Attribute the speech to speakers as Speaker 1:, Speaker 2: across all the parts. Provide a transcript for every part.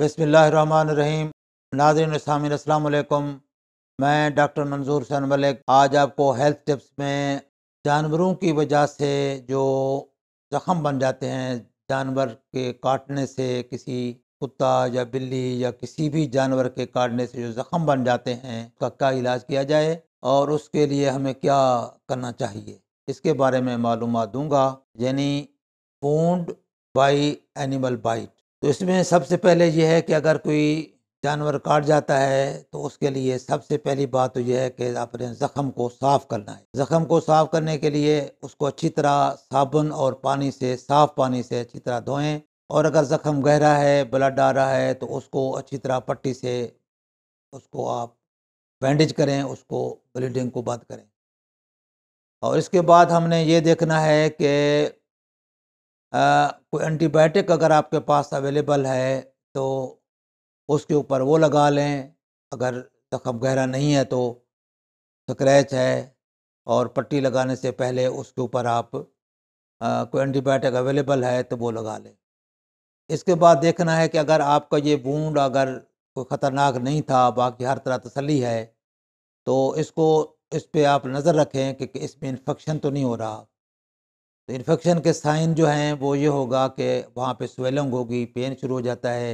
Speaker 1: बसमीम नाजरन सामिन असलकुम मैं डॉक्टर मंजूर सन मलिक आज आपको हेल्थ टिप्स में जानवरों की वजह से जो ज़ख़म बन जाते हैं जानवर के काटने से किसी कुत्ता या बिल्ली या किसी भी जानवर के काटने से जो ज़ख़म बन जाते हैं उसका क्या इलाज किया जाए और उसके लिए हमें क्या करना चाहिए इसके बारे में मालूम दूँगा यानी फूड बाई एनिमल बाइट तो इसमें सबसे पहले यह है कि अगर कोई जानवर काट जाता है तो उसके लिए सबसे पहली बात तो यह है कि आपने ज़ख़म को साफ़ करना है ज़ख़म को साफ़ करने के लिए उसको अच्छी तरह साबुन और पानी से साफ़ पानी से अच्छी तरह धोएं और अगर ज़ख़म गहरा है ब्लड आ रहा है तो उसको अच्छी तरह पट्टी से उसको आप बैंडेज करें उसको ब्लीडिंग को बंद करें और इसके बाद हमने ये देखना है कि कोई एंटीबायोटिक अगर आपके पास अवेलेबल है तो उसके ऊपर वो लगा लें अगर जख्म गहरा नहीं है तो स्क्रैच है और पट्टी लगाने से पहले उसके ऊपर आप कोई एंटीबायोटिक अवेलेबल है तो वो लगा लें इसके बाद देखना है कि अगर आपका ये बूंद अगर कोई ख़तरनाक नहीं था बाकी हर तरह तसली है तो इसको इस पर आप नज़र रखें कि, कि इसमें इन्फेक्शन तो नहीं हो रहा तो इन्फेक्शन के साइन जो हैं वो ये होगा कि वहाँ पे स्वेलिंग होगी पेन शुरू हो जाता है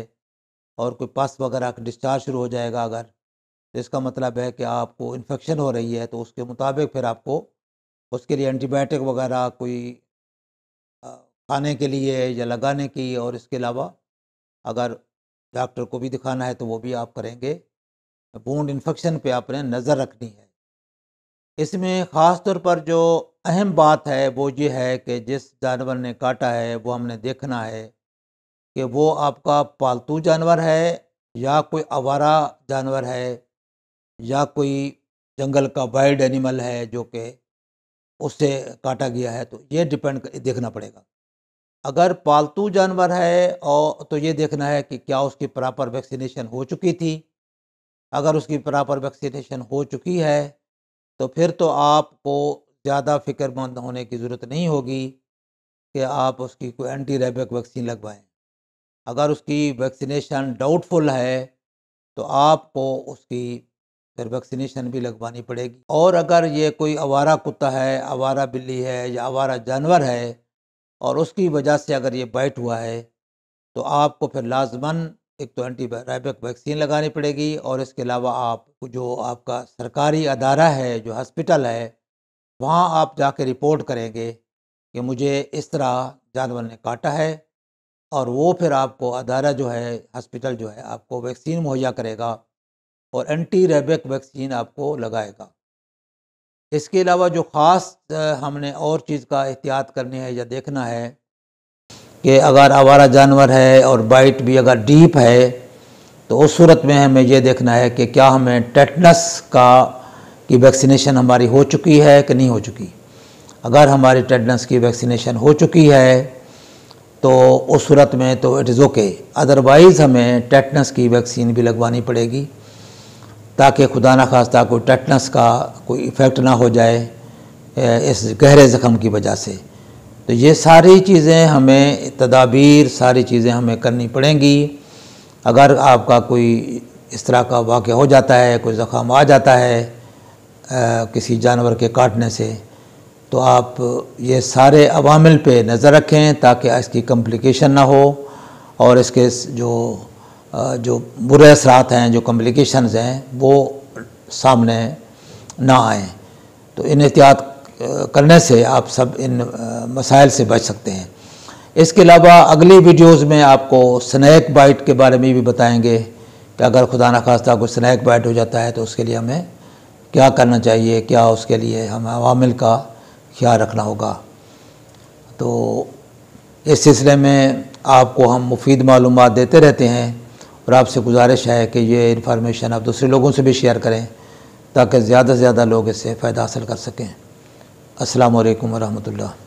Speaker 1: और कोई पस वगैरह का डिस्चार्ज शुरू हो जाएगा अगर तो इसका मतलब है कि आपको इन्फेक्शन हो रही है तो उसके मुताबिक फिर आपको उसके लिए एंटीबायोटिक वगैरह कोई खाने के लिए या लगाने की और इसके अलावा अगर डॉक्टर को भी दिखाना है तो वो भी आप करेंगे बूंद इन्फेक्शन पे आपने नज़र रखनी है इसमें ख़ास तौर पर जो अहम बात है वो ये है कि जिस जानवर ने काटा है वो हमने देखना है कि वो आपका पालतू जानवर है या कोई आवारा जानवर है या कोई जंगल का वाइल्ड एनिमल है जो कि उससे काटा गया है तो ये डिपेंड देखना पड़ेगा अगर पालतू जानवर है और तो ये देखना है कि क्या उसकी प्रॉपर वैक्सीनेशन हो चुकी थी अगर उसकी प्रॉपर वैक्सीनेशन हो चुकी है तो फिर तो आपको ज़्यादा फिक्रमंद होने की ज़रूरत नहीं होगी कि आप उसकी कोई एंटी रेबिक वैक्सीन लगवाएं अगर उसकी वैक्सीनेशन डाउटफुल है तो आपको उसकी फिर वैक्सीनेशन भी लगवानी पड़ेगी और अगर ये कोई आवारा कुत्ता है आवारा बिल्ली है या आवारा जानवर है और उसकी वजह से अगर ये बाइट हुआ है तो आपको फिर लाजमन एक तो एंटी रेबिक वैक्सीन लगानी पड़ेगी और इसके अलावा आप जो आपका सरकारी अदारा है जो हॉस्पिटल है वहाँ आप जाके रिपोर्ट करेंगे कि मुझे इस तरह जानवर ने काटा है और वो फिर आपको अदारा जो है हॉस्पिटल जो है आपको वैक्सीन मुहैया करेगा और एंटी रेबिक वैक्सीन आपको लगाएगा इसके अलावा जो ख़ास हमने और चीज़ का एहतियात करनी है या देखना है कि अगर आवारा जानवर है और बाइट भी अगर डीप है तो उस सूरत में हमें यह देखना है कि क्या हमें टेटनस का कि वैक्सीनेशन हमारी हो चुकी है कि नहीं हो चुकी अगर हमारी टेटनस की वैक्सीनेशन हो चुकी है तो उस सूरत में तो इट इज़ ओके अदरवाइज़ हमें टेटनस की वैक्सीन भी लगवानी पड़ेगी ताकि खुदा न खास्ता कोई टेटनस का कोई इफ़ेक्ट ना हो जाए इस गहरे ज़ख़म की वजह से तो ये सारी चीज़ें हमें तदाबीर सारी चीज़ें हमें करनी पड़ेंगी अगर आपका कोई इस तरह का वाक़ हो जाता है कोई ज़ख़म आ जाता है किसी जानवर के काटने से तो आप ये सारे अवामिल पे नज़र रखें ताकि इसकी कम्प्लिकेशन ना हो और इसके जो जो बुरे असरात हैं जो कम्प्लिकेशन हैं वो सामने ना आएँ तो इन एहतियात करने से आप सब इन मसाइल से बच सकते हैं इसके अलावा अगली वीडियोस में आपको स्नैक बाइट के बारे में भी बताएंगे कि अगर खुदा न खास्ता कोई स्नैक बाइट हो जाता है तो उसके लिए हमें क्या करना चाहिए क्या उसके लिए हमें अवामिल का ख्याल रखना होगा तो इस सिलसिले में आपको हम मुफीद मालूम देते रहते हैं और आपसे गुजारिश है कि ये इन्फॉर्मेशन आप दूसरे लोगों से भी शेयर करें ताकि ज़्यादा से ज़्यादा लोग इससे फ़ायदा हासिल कर सकें असलकम वरहमल